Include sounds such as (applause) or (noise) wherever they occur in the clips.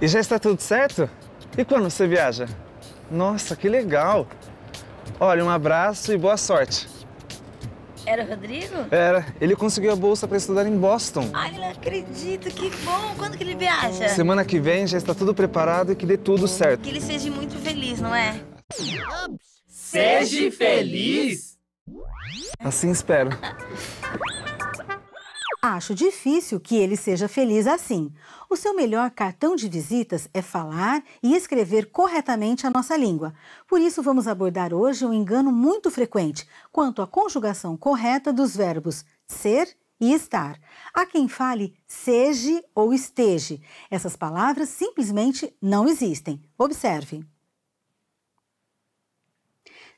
E já está tudo certo? E quando você viaja? Nossa, que legal! Olha, um abraço e boa sorte. Era o Rodrigo? Era. Ele conseguiu a bolsa para estudar em Boston. Ai, não acredito. Que bom. Quando que ele viaja? Semana que vem já está tudo preparado e que dê tudo certo. Que ele seja muito feliz, não é? Seja feliz! Assim espero. (laughs) Acho difícil que ele seja feliz assim. O seu melhor cartão de visitas é falar e escrever corretamente a nossa língua. Por isso, vamos abordar hoje um engano muito frequente quanto à conjugação correta dos verbos ser e estar. Há quem fale seja ou esteja. Essas palavras simplesmente não existem. Observe.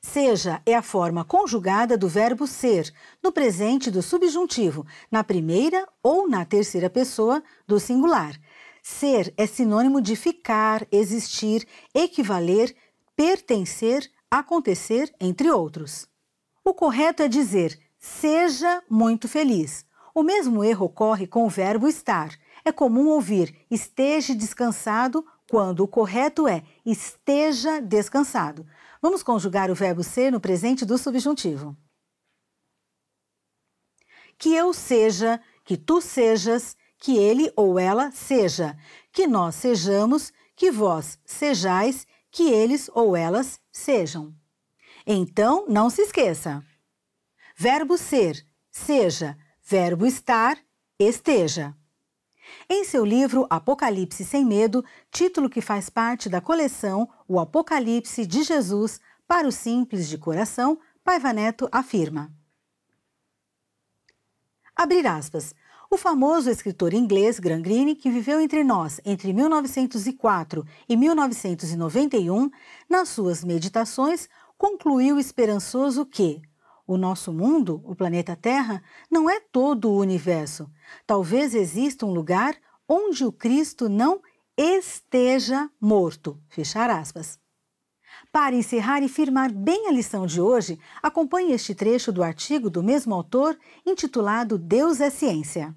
Seja é a forma conjugada do verbo ser, no presente do subjuntivo, na primeira ou na terceira pessoa do singular. Ser é sinônimo de ficar, existir, equivaler, pertencer, acontecer, entre outros. O correto é dizer seja muito feliz. O mesmo erro ocorre com o verbo estar. É comum ouvir esteja descansado quando o correto é esteja descansado. Vamos conjugar o verbo ser no presente do subjuntivo. Que eu seja, que tu sejas, que ele ou ela seja, que nós sejamos, que vós sejais, que eles ou elas sejam. Então, não se esqueça. Verbo ser, seja, verbo estar, esteja. Em seu livro Apocalipse Sem Medo, título que faz parte da coleção O Apocalipse de Jesus para os Simples de Coração, Paiva Neto afirma. Abrir aspas. O famoso escritor inglês Graham Greene, que viveu entre nós entre 1904 e 1991, nas suas meditações, concluiu esperançoso que o nosso mundo, o planeta Terra, não é todo o universo. Talvez exista um lugar onde o Cristo não esteja morto. Fechar aspas. Para encerrar e firmar bem a lição de hoje, acompanhe este trecho do artigo do mesmo autor, intitulado Deus é Ciência.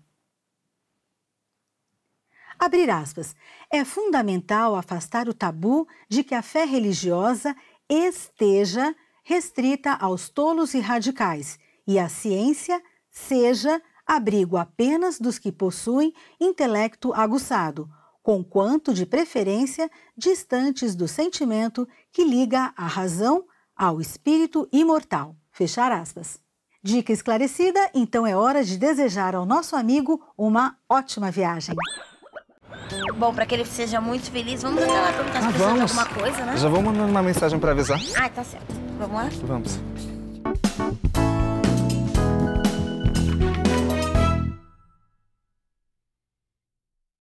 Abrir aspas. É fundamental afastar o tabu de que a fé religiosa esteja restrita aos tolos e radicais, e a ciência seja abrigo apenas dos que possuem intelecto aguçado, conquanto de preferência distantes do sentimento que liga a razão ao espírito imortal. Fechar aspas. Dica esclarecida, então é hora de desejar ao nosso amigo uma ótima viagem. Bom, pra que ele seja muito feliz, vamos até lá perguntar se ah, precisa de alguma coisa, né? Já vou mandando uma mensagem pra avisar. Ah, tá certo. Vamos lá? Vamos.